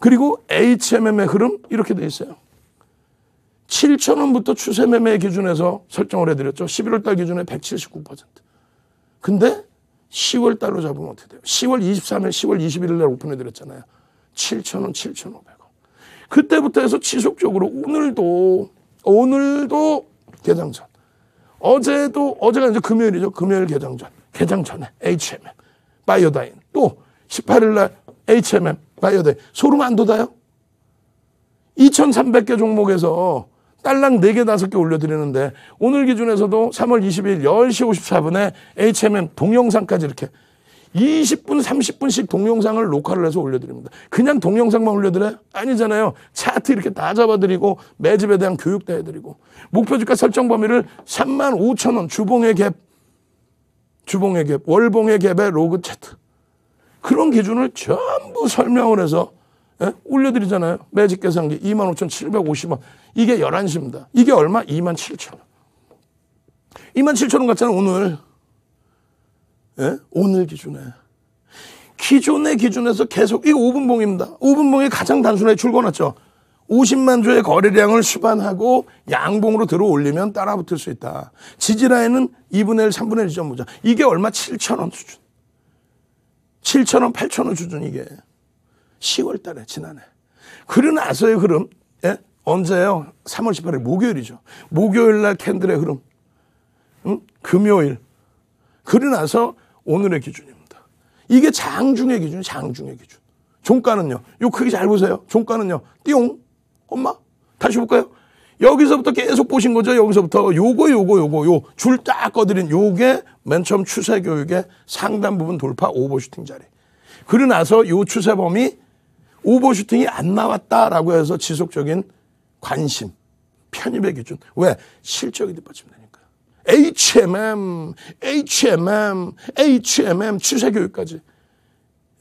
그리고 HMM의 흐름 이렇게 돼 있어요. 7천 원부터 추세 매매 기준에서 설정을 해드렸죠. 11월 달 기준에 179%. 근데 10월 달로 잡으면 어떻게 돼요? 10월 23일, 10월 21일 날 오픈해드렸잖아요. 7,000원, 7,500원. 그때부터 해서 지속적으로 오늘도, 오늘도 개장전. 어제도, 어제가 이제 금요일이죠. 금요일 개장전. 개장전에 HMM. 바이오다인. 또 18일 날 HMM. 바이오대. 소름 안 돋아요? 2,300개 종목에서 딸랑 4개, 5개 올려드리는데 오늘 기준에서도 3월 22일 10시 54분에 HMM 동영상까지 이렇게 20분, 30분씩 동영상을 녹화를 해서 올려드립니다. 그냥 동영상만 올려드려요? 아니잖아요. 차트 이렇게 다 잡아드리고 매집에 대한 교육도 해드리고 목표주가 설정 범위를 3만 5천 원 주봉의 갭, 주봉의 갭, 월봉의 갭의 로그 차트 그런 기준을 전부 설명을 해서 예? 올려드리잖아요. 매직 계산기 25,750원. 이게 11시입니다. 이게 얼마? 27,000원. 27,000원 같잖아요. 오늘. 예? 오늘 기준에. 기존의 기준에서 계속 이거 5분봉입니다. 5분봉이 가장 단순하게 출고났죠. 50만 조의 거래량을 수반하고 양봉으로 들어올리면 따라붙을 수 있다. 지지라인은 2분의 1, 3분의 1 지점 보자. 이게 얼마? 7천 원 수준. 7천원, 8천원 주준 이게. 10월 달에 지난해. 그러나서의 흐름. 예? 언제요? 3월 18일 목요일이죠. 목요일 날 캔들의 흐름. 응? 금요일. 그러나서 오늘의 기준입니다. 이게 장중의 기준, 장중의 기준. 종가는요. 요 크기 잘 보세요. 종가는요. 띠용. 엄마. 다시 볼까요? 여기서부터 계속 보신 거죠. 여기서부터 요거 요거 요거 요 줄 딱 꺼드린 요게 맨 처음 추세 교육의 상단 부분 돌파 오버슈팅 자리. 그러 나서 요 추세 범위 오버슈팅이 안 나왔다라고 해서 지속적인 관심, 편입의 기준. 왜? 실적이 뒷받침되니까. HMM, HMM, HMM 추세 교육까지.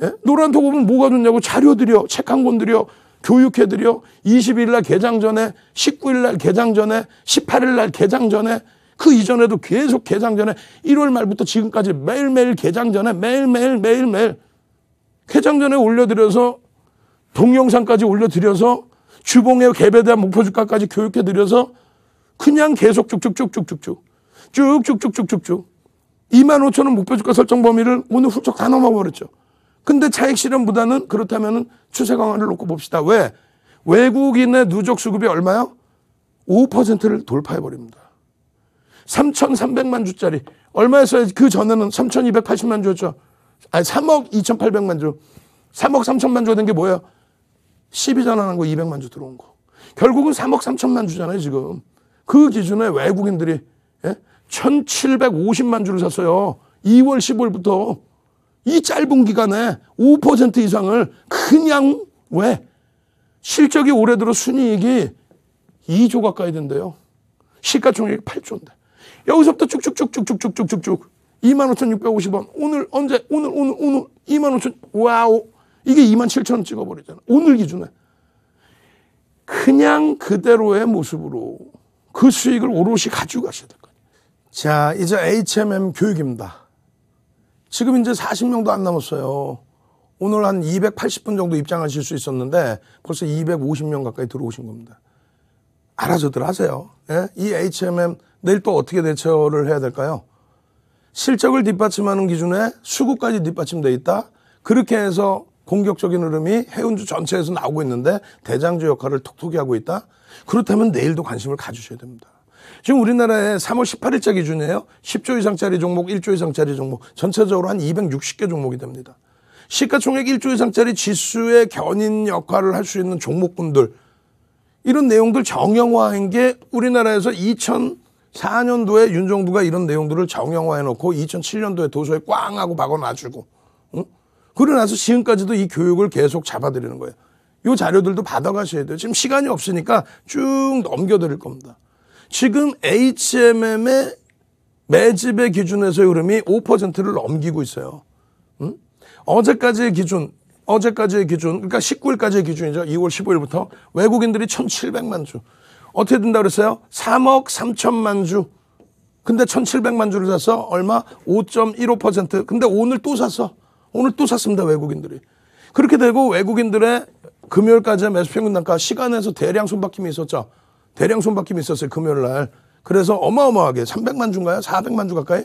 예? 노란 도구는 뭐가 좋냐고 자료 드려, 책 한 권 드려. 교육해드려 20일 날 개장 전에 19일 날 개장 전에 18일 날 개장 전에 그 이전에도 계속 개장 전에 1월 말부터 지금까지 매일매일 개장 전에 매일매일 매일매일 개장 전에 올려드려서 동영상까지 올려드려서 주봉의 개배 대한 목표 주가까지 교육해드려서 그냥 계속 쭉쭉쭉쭉쭉쭉 쭉쭉쭉쭉쭉쭉 2만 5천 원 목표 주가 설정 범위를 오늘 훌쩍 다 넘어버렸죠. 근데 차액 실현보다는 그렇다면 추세 강화를 놓고 봅시다. 왜? 외국인의 누적 수급이 얼마요? 5%를 돌파해 버립니다. 3,300만 주짜리 얼마였어요? 그 전에는 3,280만 주였죠. 아 3억 2,800만 주. 3억 3천만 주가 된 게 뭐예요? 12 전환한 거 200만 주 들어온 거. 결국은 3억 3천만 주잖아요, 지금. 그 기준에 외국인들이 예? 1,750만 주를 샀어요. 2월 15일부터 이 짧은 기간에 5% 이상을 그냥 왜? 실적이 올해 들어 순이익이 2조 가까이 된대요. 시가총액 8조인데. 여기서부터 쭉쭉쭉쭉쭉쭉쭉쭉 25,650원. 오늘 언제? 오늘 오늘 오늘 25,000 와우. 이게 27,000원 찍어 버리잖아. 오늘 기준에. 그냥 그대로의 모습으로 그 수익을 오롯이 가지 가셔야 될 거예요. 자, 이제 HMM 교육입니다. 지금 이제 40명도 안 남았어요. 오늘 한 280분 정도 입장하실 수 있었는데 벌써 250명 가까이 들어오신 겁니다. 알아서들 하세요. 예? 이 HMM 내일 또 어떻게 대처를 해야 될까요? 실적을 뒷받침하는 기준에 수급까지 뒷받침돼 있다. 그렇게 해서 공격적인 흐름이 해운주 전체에서 나오고 있는데 대장주 역할을 톡톡히 하고 있다. 그렇다면 내일도 관심을 가주셔야 됩니다. 지금 우리나라에 3월 18일자 기준이에요. 10조 이상짜리 종목, 1조 이상짜리 종목, 전체적으로 한 260개 종목이 됩니다. 시가총액 1조 이상짜리 지수의 견인 역할을 할 수 있는 종목군들, 이런 내용들 정형화한 게 우리나라에서 2004년도에 윤정부가 이런 내용들을 정형화해놓고 2007년도에 도서에 꽝 하고 박아놔주고, 응? 그러나서 고 지금까지도 이 교육을 계속 잡아들이는 거예요. 이 자료들도 받아가셔야 돼요. 지금 시간이 없으니까 쭉 넘겨드릴 겁니다. 지금 HMM의 매집의 기준에서의 흐름이 5%를 넘기고 있어요. 음? 어제까지의 기준, 어제까지의 기준, 그러니까 19일까지의 기준이죠. 2월 15일부터 외국인들이 1,700만 주. 어떻게 된다 그랬어요? 3억 3천만 주. 근데 1,700만 주를 샀어. 얼마? 5.15%. 근데 오늘 또 샀어. 오늘 또 샀습니다. 외국인들이. 그렇게 되고 외국인들의 금요일까지의 매수 평균 단가 시간에서 대량 손바뀜이 있었죠. 대량 손바뀜이 있었어요. 금요일 날. 그래서 어마어마하게 300만 주인가요? 400만 주 가까이?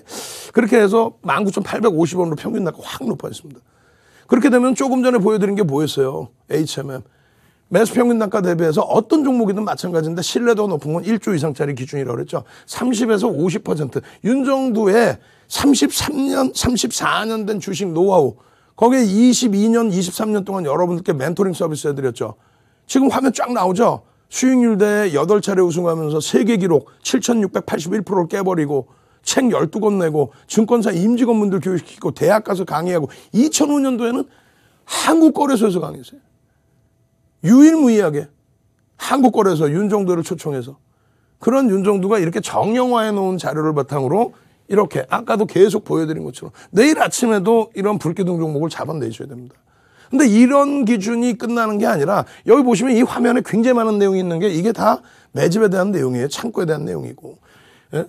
그렇게 해서 19,850원으로 평균 낙가 확 높아졌습니다. 그렇게 되면 조금 전에 보여드린 게 뭐였어요? HMM. 매수 평균 낙가 대비해서 어떤 종목이든 마찬가지인데 신뢰도가 높은 건 1조 이상짜리 기준이라고 그랬죠. 30에서 50%. 윤정두의 33년, 34년 된 주식 노하우. 거기에 22년, 23년 동안 여러분들께 멘토링 서비스 해드렸죠. 지금 화면 쫙 나오죠? 수익률 대회 8차례 우승하면서 세계 기록 7,681%를 깨버리고 책 12권 내고 증권사 임직원분들 교육시키고 대학 가서 강의하고 2005년도에는 한국 거래소에서 강의했어요. 유일무이하게 한국 거래소 윤종도를 초청해서 그런 윤종도가 이렇게 정형화해 놓은 자료를 바탕으로 이렇게 아까도 계속 보여드린 것처럼 내일 아침에도 이런 불기둥 종목을 잡아내셔야 됩니다. 근데 이런 기준이 끝나는 게 아니라 여기 보시면 이 화면에 굉장히 많은 내용이 있는 게 이게 다 매집에 대한 내용이에요. 창고에 대한 내용이고. 예?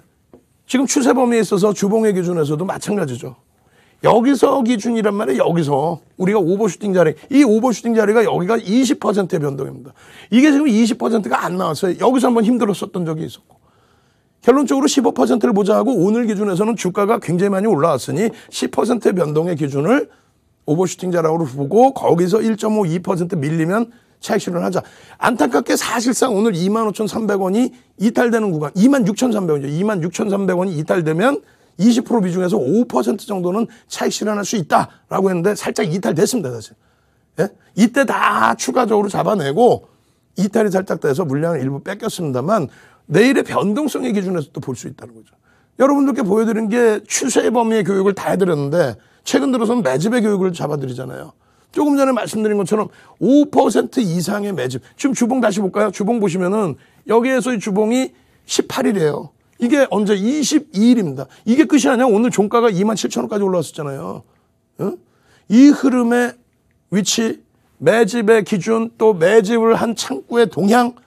지금 추세 범위에 있어서 주봉의 기준에서도 마찬가지죠. 여기서 기준이란 말이에요. 여기서 우리가 오버슈팅 자리, 이 오버슈팅 자리가 여기가 20%의 변동입니다. 이게 지금 20%가 안 나왔어요. 여기서 한번 힘들었었던 적이 있었고. 결론적으로 15%를 보자하고 오늘 기준에서는 주가가 굉장히 많이 올라왔으니 10%의 변동의 기준을 오버슈팅 자락으로 보고 거기서 1.52% 밀리면 차익 실현을 하자. 안타깝게 사실상 오늘 25,300원이 이탈되는 구간, 26,300원이죠. 26,300원이 이탈되면 20% 비중에서 5% 정도는 차익 실현할 수 있다라고 했는데 살짝 이탈됐습니다, 사실. 예? 이때 다 추가적으로 잡아내고 이탈이 살짝 돼서 물량을 일부 뺏겼습니다만 내일의 변동성의 기준에서 또 볼 수 있다는 거죠. 여러분들께 보여드린 게 추세의 범위의 교육을 다 해드렸는데 최근 들어서는 매집의 교육을 잡아드리잖아요. 조금 전에 말씀드린 것처럼 5% 이상의 매집. 지금 주봉 다시 볼까요? 주봉 보시면은 여기에서의 주봉이 18일이에요. 이게 언제 22일입니다. 이게 끝이 아니야 오늘 종가가 2 7 0 0 0 원까지 올라왔었잖아요. 응? 이 흐름의 위치, 매집의 기준, 또 매집을 한 창구의 동향,